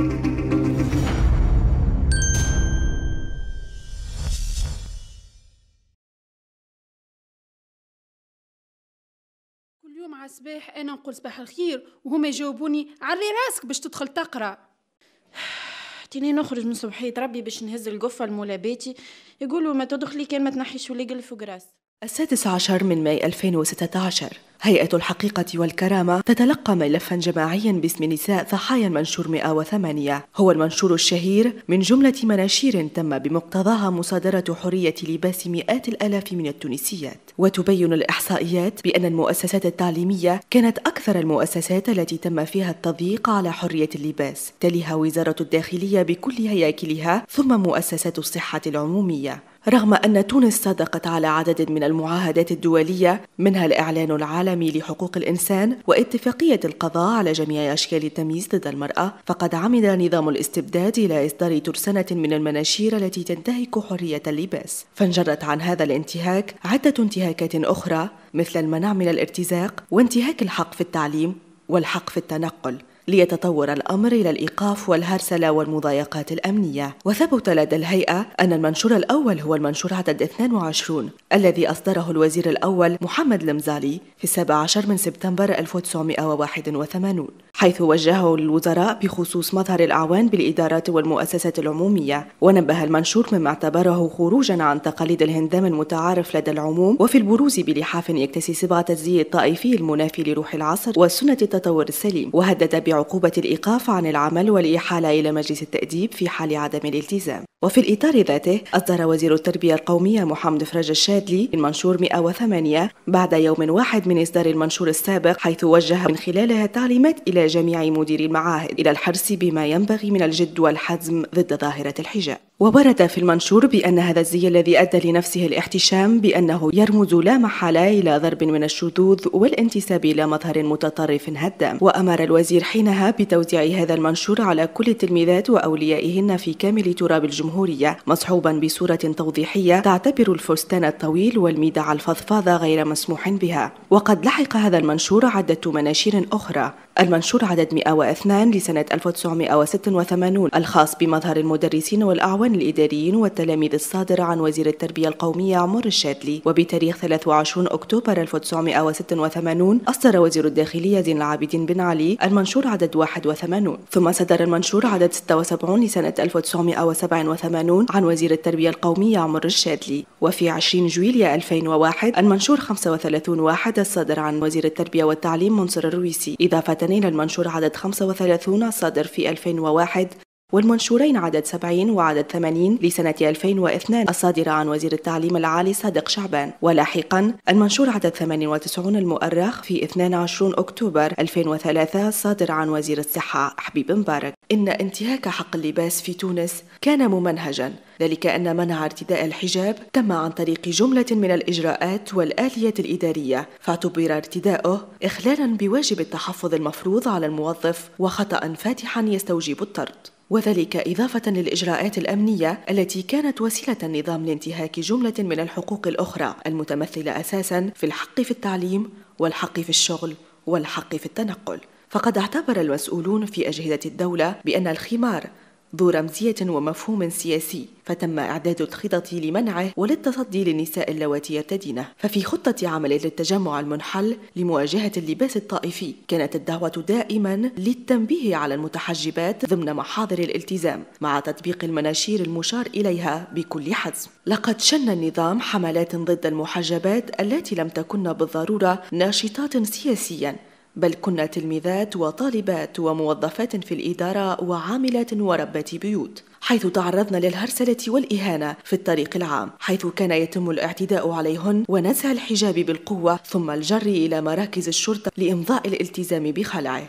كل يوم على الصباح انا نقول صباح الخير وهما يجاوبوني عري راسك باش تدخل تقرا تيني نخرج من صبحية ربي باش نهز القفة لمولا يقولوا ما تدخلي كان ما تنحيش ولا فوق راسي السادس عشر من ماي 2016 هيئة الحقيقة والكرامة تتلقى ملفا جماعيا باسم نساء ضحايا المنشور 108 هو المنشور الشهير من جملة مناشير تم بمقتضاها مصادرة حرية لباس مئات الآلاف من التونسيات وتبين الإحصائيات بأن المؤسسات التعليمية كانت أكثر المؤسسات التي تم فيها التضييق على حرية اللباس تليها وزارة الداخلية بكل هياكلها ثم مؤسسات الصحة العمومية رغم أن تونس صادقت على عدد من المعاهدات الدولية منها الإعلان العالمي لحقوق الإنسان واتفاقية القضاء على جميع أشكال التمييز ضد المرأة فقد عمد نظام الاستبداد إلى إصدار ترسنة من المناشير التي تنتهك حرية اللباس فانجرت عن هذا الانتهاك عدة انتهاكات أخرى مثل المنع من الارتزاق وانتهاك الحق في التعليم والحق في التنقل ليتطور الأمر إلى الإيقاف والهرسلة والمضايقات الأمنية وثبت لدى الهيئة أن المنشور الأول هو المنشور عدد 22 الذي أصدره الوزير الأول محمد المزالي في 17 من سبتمبر 1981 حيث وجهه الوزراء بخصوص مظهر الأعوان بالإدارات والمؤسسات العمومية ونبه المنشور مما اعتبره خروجا عن تقاليد الهندام المتعارف لدى العموم وفي البروز بلحاف يكتسي صبغة الزي الطائفي المنافي لروح العصر وسنة التطور السليم وهدد بعقوبة الإيقاف عن العمل والإحالة إلى مجلس التأديب في حال عدم الالتزام وفي الإطار ذاته أصدر وزير التربية القومية محمد فرج الشادلي المنشور 108 بعد يوم واحد من إصدار المنشور السابق حيث وجه من خلالها تعليمات إلى جميع مديري المعاهد إلى الحرص بما ينبغي من الجد والحزم ضد ظاهرة الحجاب وورد في المنشور بأن هذا الزي الذي أدى لنفسه الاحتشام بأنه يرمز لا محالة إلى ضرب من الشذوذ والانتساب إلى مظهر متطرف هدام وأمر الوزير حينها بتوزيع هذا المنشور على كل التلميذات وأوليائهن في كامل تراب الجمهور الجمهورية مصحوبا بصورة توضيحية تعتبر الفستان الطويل والميدع الفضفاضة غير مسموح بها وقد لحق هذا المنشور عدة مناشير أخرى المنشور عدد 102 لسنة 1986 الخاص بمظهر المدرسين والأعوان الإداريين والتلاميذ الصادر عن وزير التربية القومية عمر الشادلي وبتاريخ 23 أكتوبر 1986 أصدر وزير الداخلية زين العابدين بن علي المنشور عدد 81 ثم صدر المنشور عدد 76 لسنة 1987 1984 عن وزير التربية القومية عمر الشادلي وفي 20 جويليا 2001 المنشور 35 واحد الصادر عن وزير التربية والتعليم منصر الرويسي إضافة إلى المنشور عدد 35 الصادر في 2001 والمنشورين عدد 70 وعدد 80 لسنة 2002 الصادرة عن وزير التعليم العالي صادق شعبان ولاحقا المنشور عدد 98 المؤرخ في 22 أكتوبر 2003 الصادر عن وزير الصحة حبيب مبارك إن انتهاك حق اللباس في تونس كان ممنهجا ذلك أن منع ارتداء الحجاب تم عن طريق جملة من الإجراءات والآلية الإدارية فاعتبر ارتداؤه إخلالا بواجب التحفظ المفروض على الموظف وخطأ فاتحا يستوجب الطرد وذلك إضافة للإجراءات الأمنية التي كانت وسيلة نظام لانتهاك جملة من الحقوق الأخرى المتمثلة أساسا في الحق في التعليم والحق في الشغل والحق في التنقل فقد اعتبر المسؤولون في أجهزة الدولة بأن الخمار ذو رمزية ومفهوم سياسي فتم إعداد الخطط لمنعه وللتصدي للنساء اللواتي يرتدينه ففي خطة عمل للتجمع المنحل لمواجهة اللباس الطائفي كانت الدعوة دائما للتنبيه على المتحجبات ضمن محاضر الالتزام مع تطبيق المناشير المشار إليها بكل حزم لقد شن النظام حملات ضد المحجبات التي لم تكن بالضرورة ناشطات سياسيا بل كنا تلميذات وطالبات وموظفات في الإدارة وعاملات وربات بيوت حيث تعرضن للهرسلة والإهانة في الطريق العام حيث كان يتم الاعتداء عليهن ونزع الحجاب بالقوة ثم الجر إلى مراكز الشرطة لإمضاء الالتزام بخلعه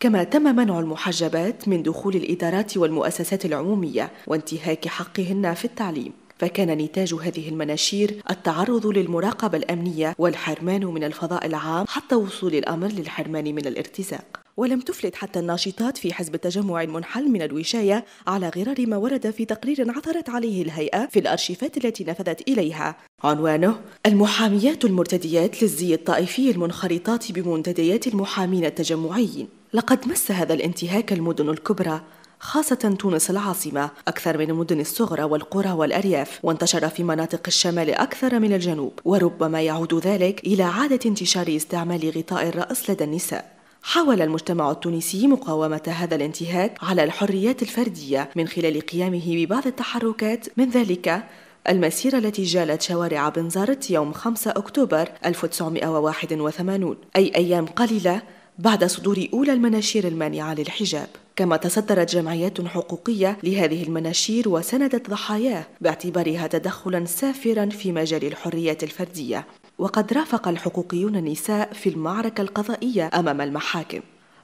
كما تم منع المحجبات من دخول الإدارات والمؤسسات العمومية وانتهاك حقهن في التعليم فكان نتاج هذه المناشير التعرض للمراقبة الأمنية والحرمان من الفضاء العام حتى وصول الأمر للحرمان من الارتزاق ولم تفلت حتى الناشطات في حزب التجمع المنحل من الوشاية على غرار ما ورد في تقرير عثرت عليه الهيئة في الأرشيفات التي نفذت إليها عنوانه المحاميات المرتديات للزي الطائفي المنخرطات بمنتديات المحامين التجمعيين لقد مس هذا الانتهاك المدن الكبرى خاصة تونس العاصمة أكثر من المدن الصغرى والقرى والأرياف وانتشر في مناطق الشمال أكثر من الجنوب وربما يعود ذلك إلى عادة انتشار استعمال غطاء الرأس لدى النساء حاول المجتمع التونسي مقاومة هذا الانتهاك على الحريات الفردية من خلال قيامه ببعض التحركات من ذلك المسيرة التي جالت شوارع بنزرت يوم 5 أكتوبر 1981 أي أيام قليلة بعد صدور أولى المناشير المانعة للحجاب كما تصدرت جمعيات حقوقية لهذه المناشير وسندت ضحاياه باعتبارها تدخلا سافرا في مجال الحريات الفردية وقد رافق الحقوقيون النساء في المعركة القضائية أمام المحاكم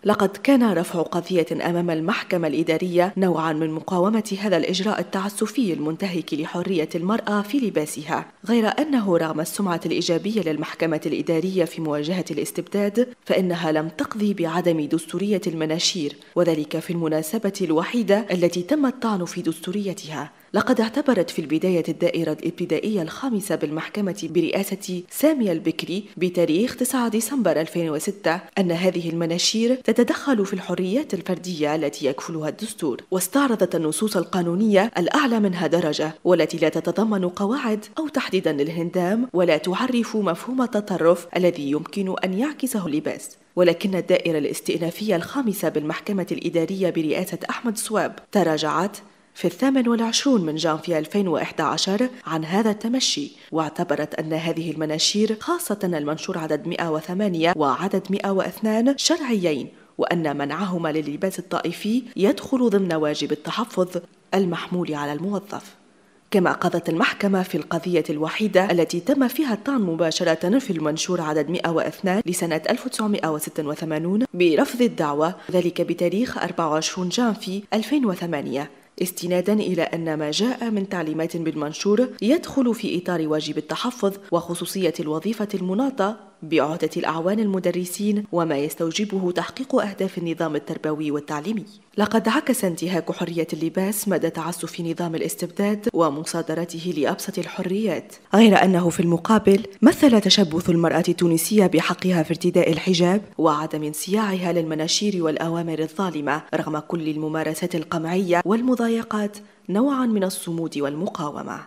لقد كان رفع قضية أمام المحكمة الإدارية نوعا من مقاومة هذا الإجراء التعسفي المنتهك لحرية المرأة في لباسها غير أنه رغم السمعة الإيجابية للمحكمة الإدارية في مواجهة الاستبداد فإنها لم تقضي بعدم دستورية المناشير وذلك في المناسبة الوحيدة التي تم الطعن في دستوريتها لقد اعتبرت في البداية الدائرة الابتدائية الخامسة بالمحكمة برئاسة سامية البكري بتاريخ 9 ديسمبر 2006 أن هذه المناشير تتدخل في الحريات الفردية التي يكفلها الدستور واستعرضت النصوص القانونية الأعلى منها درجة والتي لا تتضمن قواعد أو تحديدا للهندام ولا تعرف مفهوم التطرف الذي يمكن أن يعكسه اللباس ولكن الدائرة الاستئنافية الخامسة بالمحكمة الإدارية برئاسة أحمد صواب تراجعت في الثامن والعشرون من جانفي 2011 عن هذا التمشي واعتبرت أن هذه المناشير خاصة المنشور عدد 108 وعدد 102 شرعيين وأن منعهما لللباس الطائفي يدخل ضمن واجب التحفظ المحمول على الموظف كما قضت المحكمة في القضية الوحيدة التي تم فيها الطعن مباشرة في المنشور عدد 102 لسنة 1986 برفض الدعوة ذلك بتاريخ 24 جانفي 2008 استنادا إلى أن ما جاء من تعليمات بالمنشور يدخل في إطار واجب التحفظ وخصوصية الوظيفة المناطة بعهدة الأعوان المدرسين وما يستوجبه تحقيق أهداف النظام التربوي والتعليمي لقد عكس انتهاك حرية اللباس مدى تعسف نظام الاستبداد ومصادرته لأبسط الحريات غير أنه في المقابل مثل تشبث المرأة التونسية بحقها في ارتداء الحجاب وعدم انصياعها للمناشير والأوامر الظالمة رغم كل الممارسات القمعية والمضايقات نوعا من الصمود والمقاومة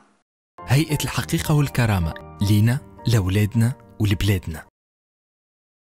هيئة الحقيقة والكرامة لينا لأولادنا u lipletnë.